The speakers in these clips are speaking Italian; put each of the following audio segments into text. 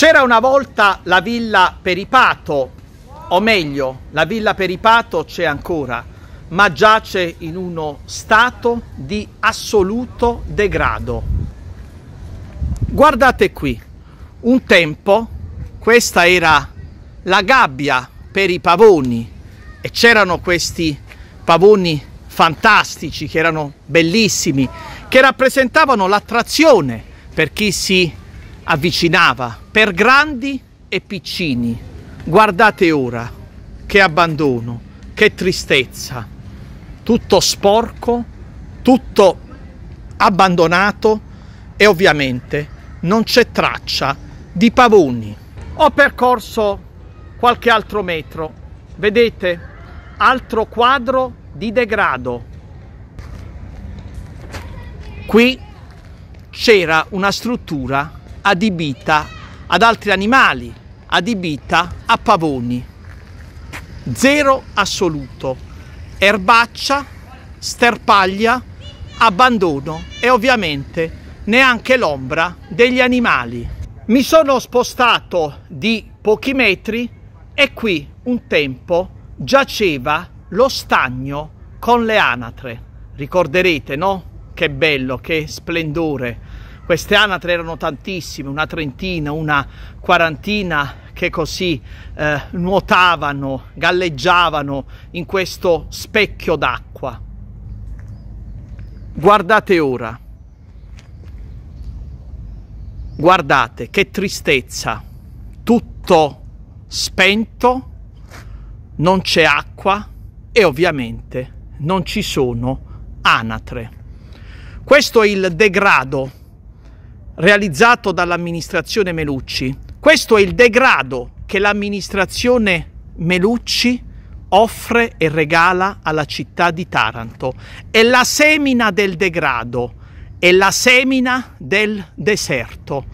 C'era una volta la villa Peripato, o meglio, la villa Peripato c'è ancora, ma giace in uno stato di assoluto degrado. Guardate qui, un tempo questa era la gabbia per i pavoni e c'erano questi pavoni fantastici che erano bellissimi, che rappresentavano l'attrazione per chi si avvicinava per grandi e piccini. Guardate ora, che abbandono, che tristezza, tutto sporco, tutto abbandonato e ovviamente non c'è traccia di pavoni. Ho percorso qualche altro metro, vedete, altro quadro di degrado. Qui c'era una struttura adibita ad altri animali, adibita a pavoni. Zero assoluto, erbaccia, sterpaglia, abbandono e ovviamente neanche l'ombra degli animali. Mi sono spostato di pochi metri e qui un tempo giaceva lo stagno con le anatre. Ricorderete, no? Che bello, che splendore! Queste anatre erano tantissime, una trentina, una quarantina che così eh, nuotavano, galleggiavano in questo specchio d'acqua. Guardate ora, guardate che tristezza, tutto spento, non c'è acqua e ovviamente non ci sono anatre. Questo è il degrado realizzato dall'amministrazione Melucci. Questo è il degrado che l'amministrazione Melucci offre e regala alla città di Taranto. È la semina del degrado, è la semina del deserto.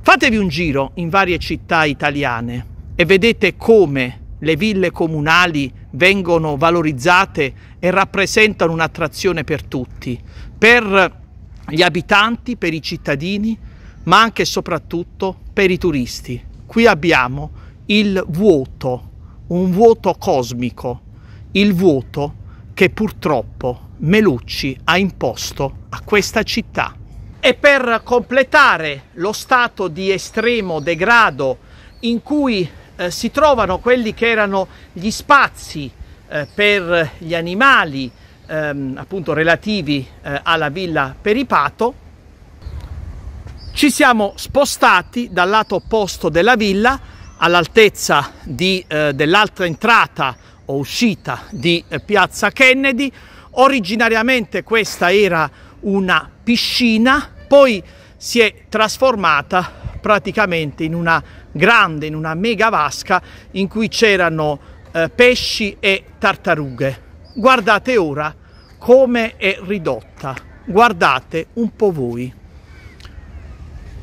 Fatevi un giro in varie città italiane e vedete come le ville comunali vengono valorizzate e rappresentano un'attrazione per tutti. Per gli abitanti, per i cittadini, ma anche e soprattutto per i turisti. Qui abbiamo il vuoto, un vuoto cosmico, il vuoto che purtroppo Melucci ha imposto a questa città. E per completare lo stato di estremo degrado in cui eh, si trovano quelli che erano gli spazi eh, per gli animali, ehm, appunto relativi eh, alla villa Peripato. Ci siamo spostati dal lato opposto della villa all'altezza eh, dell'altra entrata o uscita di eh, Piazza Kennedy. Originariamente questa era una piscina, poi si è trasformata praticamente in una grande, in una mega vasca in cui c'erano eh, pesci e tartarughe. Guardate ora come è ridotta, guardate un po' voi.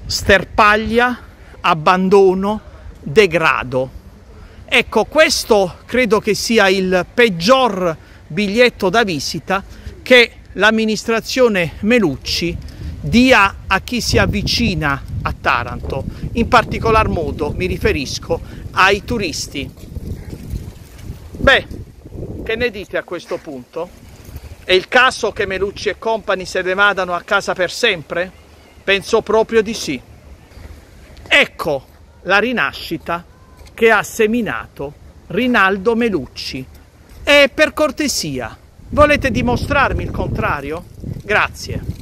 Sterpaglia, abbandono, degrado. Ecco, questo credo che sia il peggior biglietto da visita che l'amministrazione Melucci dia a chi si avvicina a Taranto, in particolar modo mi riferisco ai turisti. Beh, che ne dite a questo punto? È il caso che Melucci e compagni se ne vadano a casa per sempre? Penso proprio di sì. Ecco la rinascita che ha seminato Rinaldo Melucci. E per cortesia, volete dimostrarmi il contrario? Grazie.